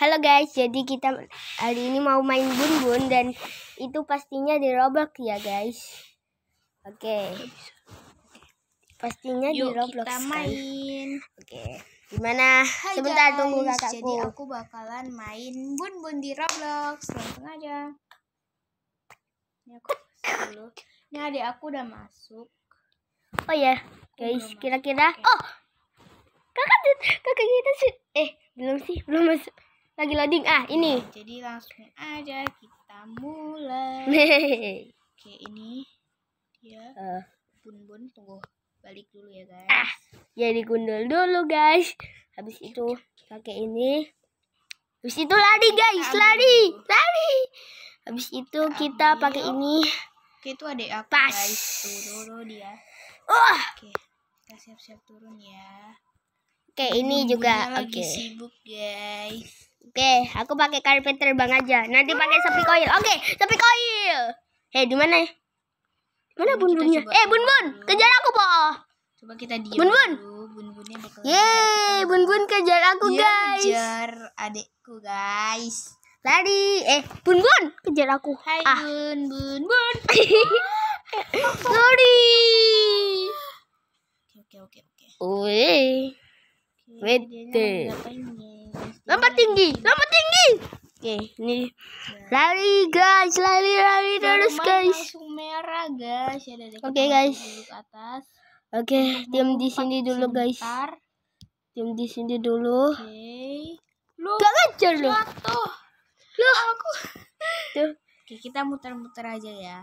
Halo guys, jadi kita hari ini mau main bun-bun dan itu pastinya di Roblox ya guys. Oke. Okay. Pastinya Yuk, di Roblox. Kita main. Oke. Okay. Gimana? Hai Sebentar guys, tunggu kakakku. Jadi aku bakalan main bun-bun di Roblox. Langsung aja. Ini aku dulu. Ini adik aku udah masuk. Oh ya, guys, kira-kira oh kakak kakak kita sih eh belum sih belum masuk lagi loading ah ini nah, jadi langsung aja kita mulai oke ini ya uh. Eh. bun bun tunggu balik dulu ya guys ah jadi ya gundul dulu guys habis itu pakai ini habis itu lari guys lari lari habis itu kita pakai ini oke itu ada apa Pas. guys dia uh. oke kita siap siap turun ya oke ini, juga oke sibuk guys Oke, aku pakai karpet terbang aja. Nanti pakai sapi coil. Oke, sapi coil. Hei, eh, di mana ya? Mana bun bunnya? Eh, bun bun, kejar aku, Po. Coba kita diam. Bun bun. Bun bunnya bakal. Yeay, bun bun kejar aku, Dia guys. Kejar adikku, guys. Lari. Eh, bun bun, kejar aku. Hai, ah. bun bun bun. Lari. Oke, oke, oke. Oke. Wih. Wete lompat tinggi lompat tinggi oke ini lari guys lari lari terus guys merah guys oke guys oke okay, diam di sini dulu guys diam di sini dulu oke lu ngejar lu lu aku tuh oke kita muter-muter aja ya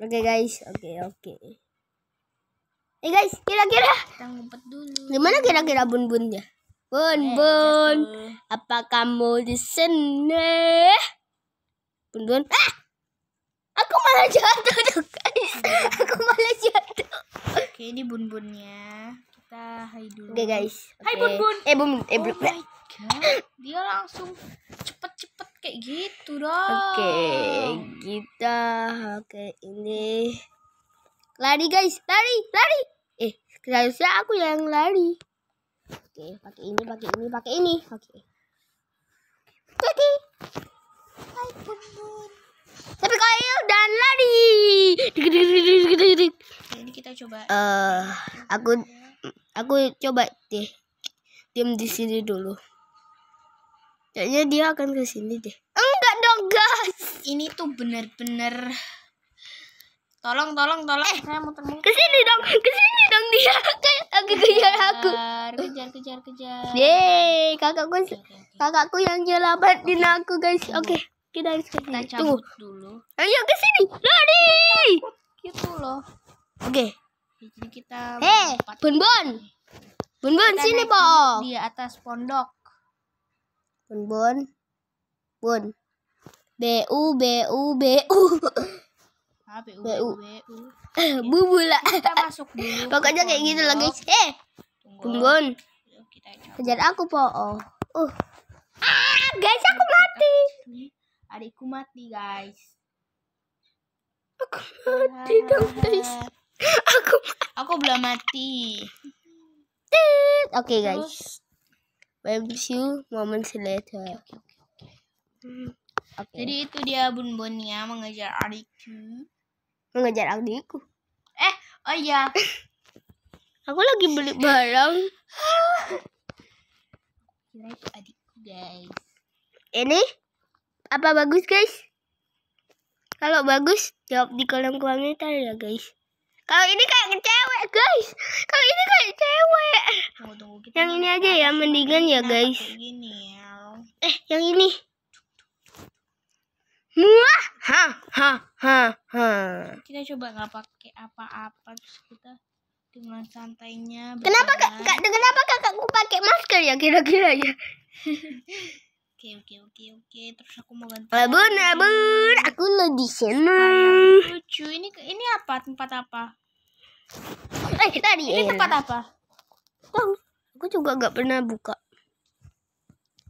oke guys oke oke okay. Eh guys, kira-kira. Kita ngumpet dulu. Gimana kira-kira bun-bunnya? Bun, eh, Bun, gitu. apa kamu di sini? Bun, Bun, ah! Aku malah jatuh tuh guys. Aku malah jatuh. Oke, ini Bun-bunnya. Kita hai dulu. Oke okay, guys. Okay. Hai Bun-bun. Eh Bun, eh Bun. Oh my god. Dia langsung cepet-cepet kayak gitu dong. Oke, okay, kita oke okay, ini lari guys, lari, lari. Eh, seharusnya aku yang lari. Oke, pakai ini, pakai ini, pakai ini. Oke. Jadi. Hai teman. Tapi kail dan lari. Jadi kita coba. Eh, uh, aku aku coba deh. Diam di sini dulu. Kayaknya dia akan ke sini deh. Enggak dong, guys. Ini tuh bener-bener Tolong, tolong, tolong. Eh, saya muter-muter. Ke sini dong, ke sini dong dia. Kayak Aku kejar aku. Kejar kejar kejar. Yeay, kakakku kakakku yang nyelamatin aku guys. Oke, okay, kita harus ke sini. Tunggu dulu. Ayo ke sini. Lari. Gitu loh. Oke. Okay. Ya, jadi kita Hei, Bun Bun. Bun Bun sini, Bo. Di atas pondok. Bun Bun. Bun. B U B U B U. A ya, B U B U, bu kita masuk dulu pokoknya kayak gitu lah guys eh Bun kejar aku po oh uh ah guys aku mati adikku mati guys aku mati dong guys aku aku belum mati oke okay, guys see you moments later. Okay, okay, okay. Hmm. Okay. Jadi itu dia bun-bunnya mengejar adikku ngejar adikku eh oh iya aku lagi beli barang ini apa bagus guys kalau bagus jawab di kolom komentar ya guys kalau ini kayak cewek guys kalau ini kayak cewek yang ini aja ya mendingan ya guys eh yang ini Muah, ha, ha, ha, ha. Kita coba nggak pakai apa-apa terus kita dengan santainya. Kenapa kak, kak? Kenapa kakakku pakai masker ya kira-kira ya? Oke oke oke oke terus aku mau ganti. Abun abun aku lo di sana. Lucu ini ini apa tempat apa? Eh tadi ini eh. tempat apa? Aku juga gak pernah buka.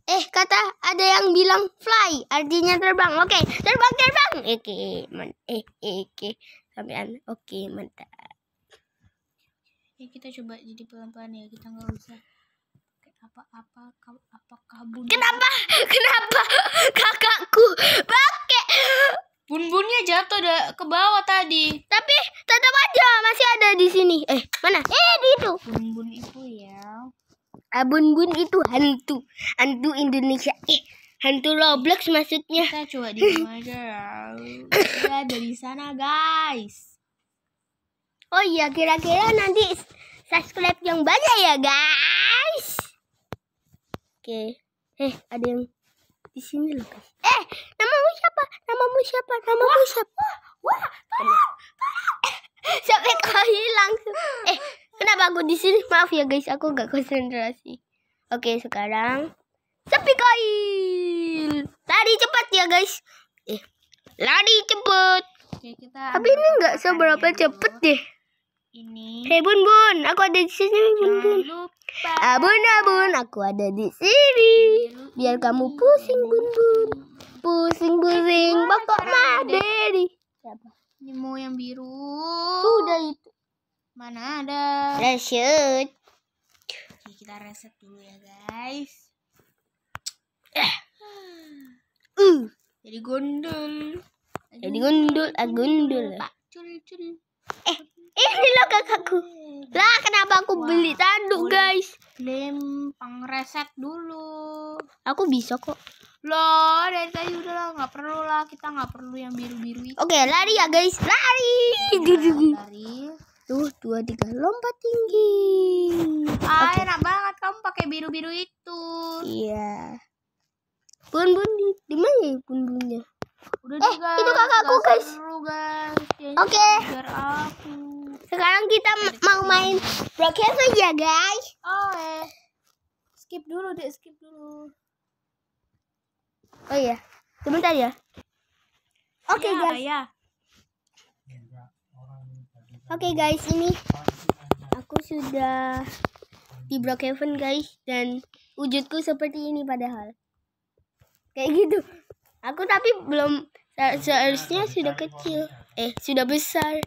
Eh, kata ada yang bilang fly, artinya terbang. Oke, okay. terbang, terbang. Eh, oke, okay. man. Eh, eh, oke. Okay. Oke, okay, mantap. Ya kita coba jadi pelan-pelan ya, kita nggak usah apa-apa apakah bun kenapa kenapa kakakku pakai bun-bunnya jatuh da, ke bawah tadi tapi tetap aja masih ada di sini eh mana eh di itu bun-bun itu ya Abun Bun itu hantu. Hantu Indonesia. Eh, hantu Roblox maksudnya. Kita coba di aja. ya? dari sana, guys. Oh iya, kira-kira nanti subscribe yang banyak ya, guys. Oke. Eh, ada yang di sini loh, guys. Eh, namamu siapa? Namamu siapa? Namamu siapa? Wah, wah, tolong, tolong. Sampai kau hilang. Eh, Kenapa aku di sini? Maaf ya guys, aku gak konsentrasi. Oke, sekarang sepi koin. Lari cepat ya guys. Eh, lari cepat. Tapi ini nggak seberapa cepet deh. Ini. Hei bun bun, aku ada di sini bun bun. Abun ah, abun, ah, aku ada di sini. Biar kamu pusing bun bun. Pusing pusing, pokok maderi. Siapa? Nemo yang biru. Sudah itu. Mana ada? Reset. Nah, Oke, kita reset dulu ya, guys. Uh. Jadi gondol. Jadi gondol, agundul. Ah, Pak, Eh, ini loh kakakku. Lah, kenapa aku beli tanduk, guys? pang reset dulu. Aku bisa kok. Loh, dari tadi udah lah, nggak perlu lah. Kita nggak perlu yang biru-biru itu. Oke, lari ya, guys. Lari. lari. Satu, dua, tiga, lompat tinggi. Ah, okay. enak banget kamu pakai biru-biru itu. Iya. Bun bun di, di mana ya bun bunnya? Udah eh, juga, itu kakakku guys. guys. Oke. Okay. Sekarang kita Jadi mau kita. main Broadcast aja guys. Oh, eh. Skip dulu deh, skip dulu. Oh iya, sebentar ya. Oke okay, ya, guys. Ya. Oke okay, guys, ini aku sudah di Brookhaven guys dan wujudku seperti ini padahal. Kayak gitu. Aku tapi belum seharusnya sudah kecil. Eh, sudah besar.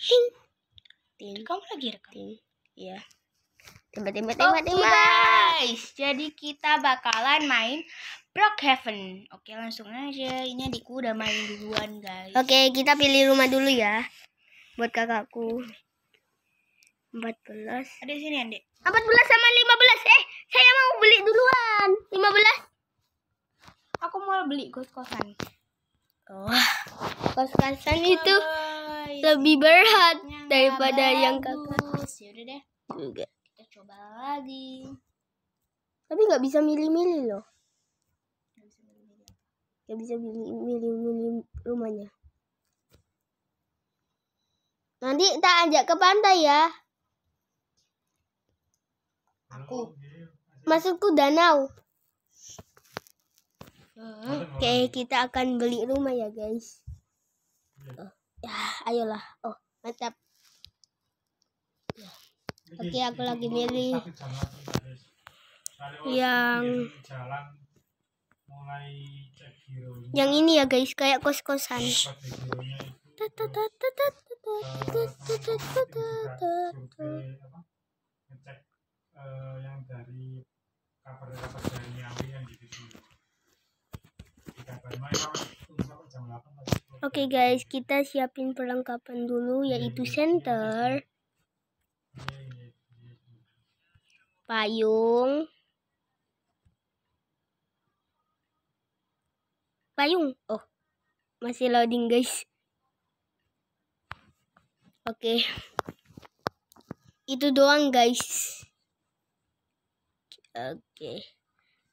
Ting. Ting. Kamu lagi rekam? Iya. Tiba-tiba tiba-tiba. guys. Jadi kita bakalan main Heaven, Oke, langsung aja. Ini adikku udah main duluan, guys. Oke, kita pilih rumah dulu ya. Buat kakakku. 14. Ada sini, Empat 14 sama 15. Eh, saya mau beli duluan. 15. Aku mau beli kos-kosan. Wah, oh, kos-kosan itu lebih berat yang daripada bagus. yang kakak. Ya udah deh. Juga. Kita coba lagi. Tapi nggak bisa milih-milih loh nggak bisa milih-milih rumahnya nanti kita ajak ke pantai ya aku maksudku danau oke okay, kita akan beli rumah ya guys oh, ya ayolah oh mantap ya. oke okay, aku lagi milih yang yang ini ya guys, kayak kos-kosan. Oke okay guys, kita siapin perlengkapan dulu yaitu senter, payung, payung oh masih loading guys oke okay. itu doang guys oke okay.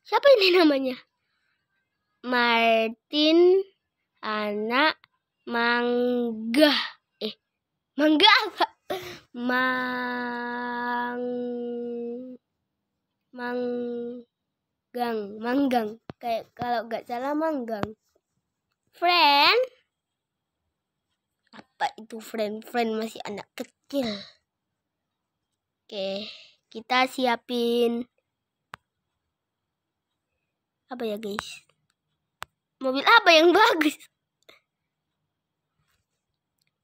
siapa ini namanya Martin anak mangga eh mangga apa mang manggang manggang kayak kalau nggak salah manggang friend apa itu friend friend masih anak kecil oke kita siapin apa ya guys mobil apa yang bagus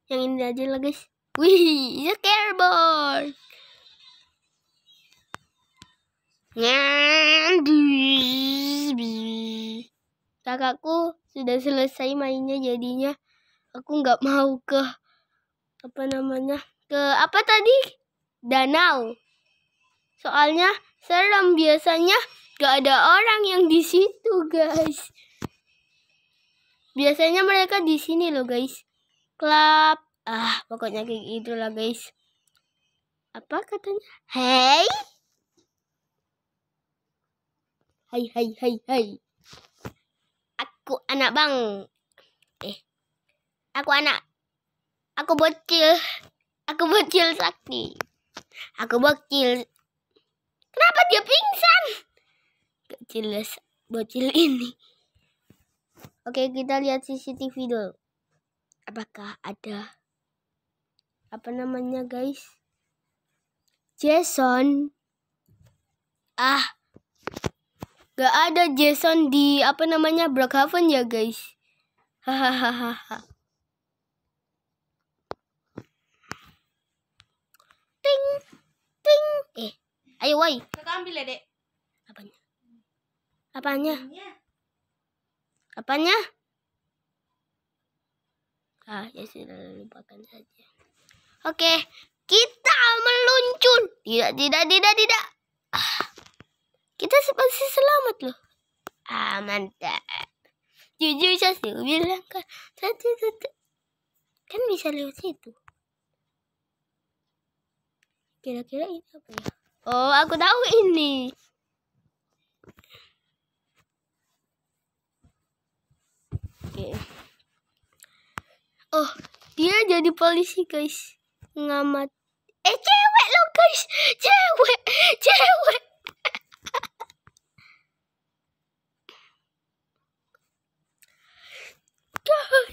yang ini aja lah guys wih Zuckerberg yeah. kakakku sudah selesai mainnya jadinya aku nggak mau ke apa namanya ke apa tadi danau soalnya serem biasanya gak ada orang yang di situ guys biasanya mereka di sini loh guys klub ah pokoknya kayak gitulah guys apa katanya hey hai hai hai hai Aku anak bang. Eh. Aku anak. Aku bocil. Aku bocil sakti. Aku bocil. Kenapa dia pingsan? bocil bocil ini. Oke, kita lihat CCTV dulu. Apakah ada apa namanya, guys? Jason. Ah, Gak ada Jason di apa namanya Brookhaven ya guys. Hahaha. ting, ting. Eh, ayo woi. Kakak ambil ya dek. Apanya? Apanya? Apanya? Ah, ya sudah lupakan saja. Oke, kita meluncur. Tidak, tidak, tidak, tidak. Ah. Kita masih selamat loh. aman mantap. Jujur saja bilang kan. Tadi kan bisa lewat situ. Kira-kira ini apa ya? Oh, aku tahu ini. Oke. Okay. Oh, dia jadi polisi, guys. Ngamat. Eh, cewek lo guys. Cewek, cewek.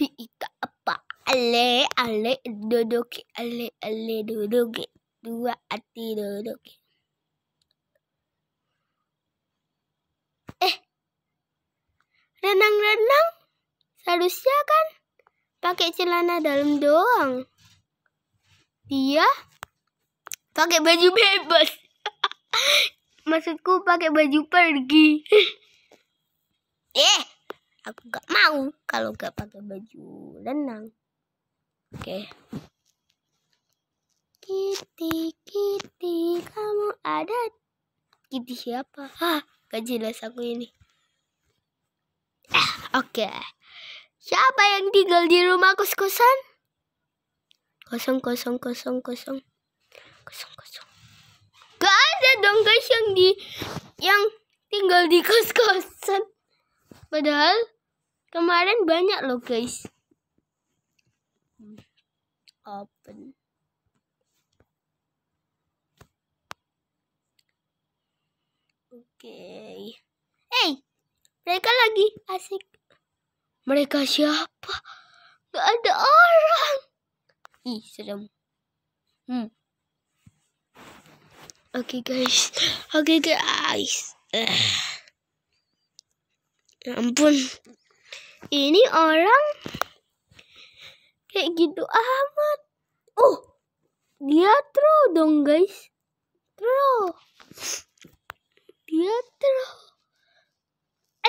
Ika apa? Ale, ale, dodoki, ale, ale, dodoki. Dua hati dodoki. Eh, renang-renang seharusnya kan pakai celana dalam doang. Dia pakai baju bebas. Maksudku pakai baju pergi. eh aku gak mau kalau gak pakai baju renang oke okay. Kitty Kitty kamu ada Kitty siapa ah gak jelas aku ini eh oke okay. siapa yang tinggal di rumah kos kosan kosong kosong kosong kosong kosong kosong gak ada dong guys yang di yang tinggal di kos kosan padahal Kemarin banyak loh guys. Open. Oke. Okay. Hey, mereka lagi asik. Mereka siapa? Gak ada orang. Ih, serem. Hmm. Oke okay, guys. Oke okay, guys. Uh. Ya ampun ini orang kayak gitu amat oh dia tro dong guys tro dia tro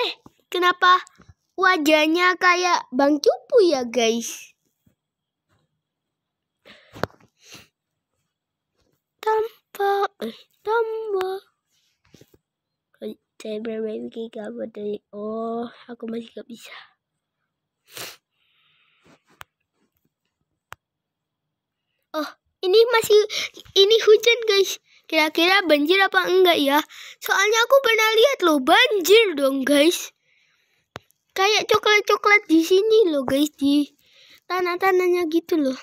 eh kenapa wajahnya kayak bang cupu ya guys tampak eh tambah saya bermain gigi dari oh aku masih gak bisa Oh, ini masih ini hujan, guys. Kira-kira banjir apa enggak ya? Soalnya aku pernah lihat loh, banjir dong, guys. Kayak coklat-coklat di sini loh, guys, di tanah-tanahnya gitu loh.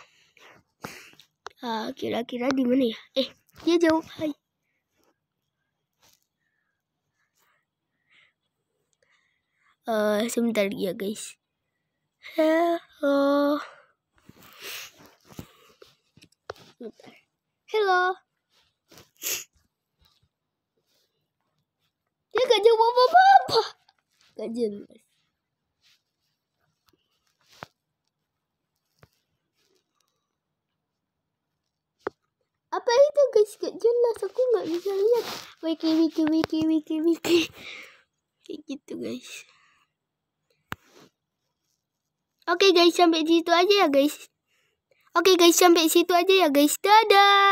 Ah, kira-kira di mana ya? Eh, dia jauh. Hai. Uh, sebentar ya, guys. Hello. Hello. Dia gak jawab apa-apa. Gak jelas. Apa itu guys? Gak jelas. Aku gak bisa lihat. Wiki, wiki, wiki, wiki, wiki. Kayak gitu guys. Oke okay, guys, sampai di situ aja ya guys. Oke guys, sampai situ aja ya guys. Dadah!